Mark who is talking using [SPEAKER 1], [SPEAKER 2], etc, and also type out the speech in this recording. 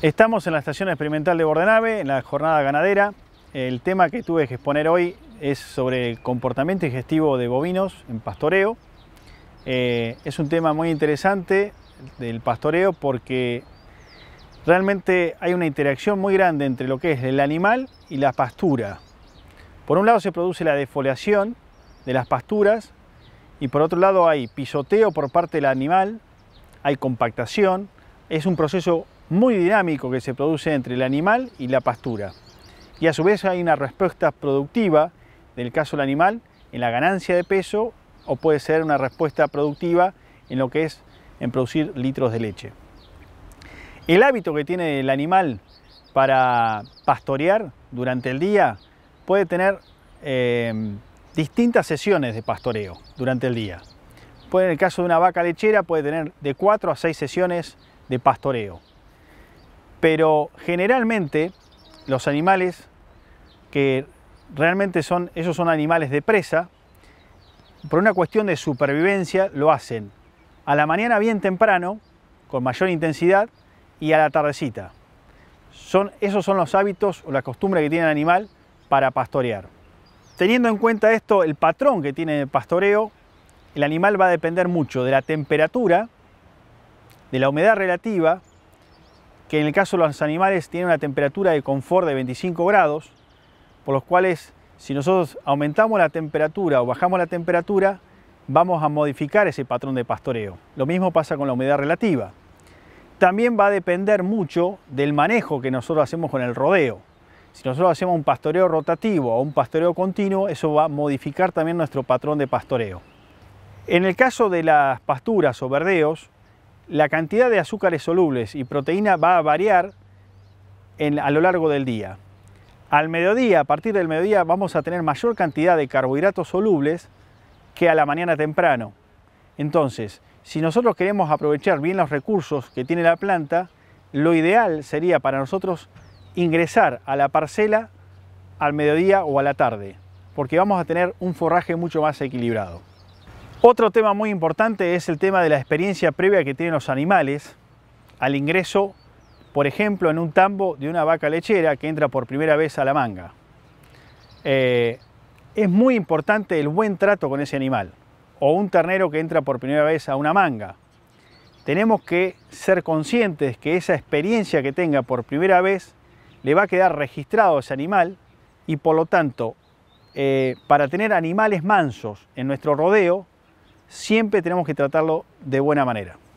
[SPEAKER 1] Estamos en la estación experimental de Bordenave, en la jornada ganadera. El tema que tuve que exponer hoy es sobre el comportamiento digestivo de bovinos en pastoreo. Eh, es un tema muy interesante del pastoreo porque realmente hay una interacción muy grande entre lo que es el animal y la pastura. Por un lado se produce la defoliación de las pasturas y por otro lado hay pisoteo por parte del animal, hay compactación, es un proceso muy dinámico que se produce entre el animal y la pastura. Y a su vez hay una respuesta productiva del caso del animal en la ganancia de peso o puede ser una respuesta productiva en lo que es en producir litros de leche. El hábito que tiene el animal para pastorear durante el día puede tener eh, distintas sesiones de pastoreo durante el día. en el caso de una vaca lechera puede tener de 4 a 6 sesiones de pastoreo. Pero generalmente los animales que realmente son, ellos son animales de presa, por una cuestión de supervivencia lo hacen a la mañana bien temprano, con mayor intensidad, y a la tardecita. Son, esos son los hábitos o la costumbre que tiene el animal para pastorear. Teniendo en cuenta esto, el patrón que tiene el pastoreo, el animal va a depender mucho de la temperatura, de la humedad relativa, que en el caso de los animales tiene una temperatura de confort de 25 grados, por los cuales si nosotros aumentamos la temperatura o bajamos la temperatura, vamos a modificar ese patrón de pastoreo. Lo mismo pasa con la humedad relativa. También va a depender mucho del manejo que nosotros hacemos con el rodeo. Si nosotros hacemos un pastoreo rotativo o un pastoreo continuo, eso va a modificar también nuestro patrón de pastoreo. En el caso de las pasturas o verdeos, la cantidad de azúcares solubles y proteína va a variar a lo largo del día. Al mediodía, a partir del mediodía, vamos a tener mayor cantidad de carbohidratos solubles que a la mañana temprano. Entonces, si nosotros queremos aprovechar bien los recursos que tiene la planta, lo ideal sería para nosotros ingresar a la parcela al mediodía o a la tarde, porque vamos a tener un forraje mucho más equilibrado. Otro tema muy importante es el tema de la experiencia previa que tienen los animales al ingreso, por ejemplo, en un tambo de una vaca lechera que entra por primera vez a la manga. Eh, es muy importante el buen trato con ese animal o un ternero que entra por primera vez a una manga. Tenemos que ser conscientes que esa experiencia que tenga por primera vez le va a quedar registrado a ese animal y por lo tanto, eh, para tener animales mansos en nuestro rodeo, siempre tenemos que tratarlo de buena manera.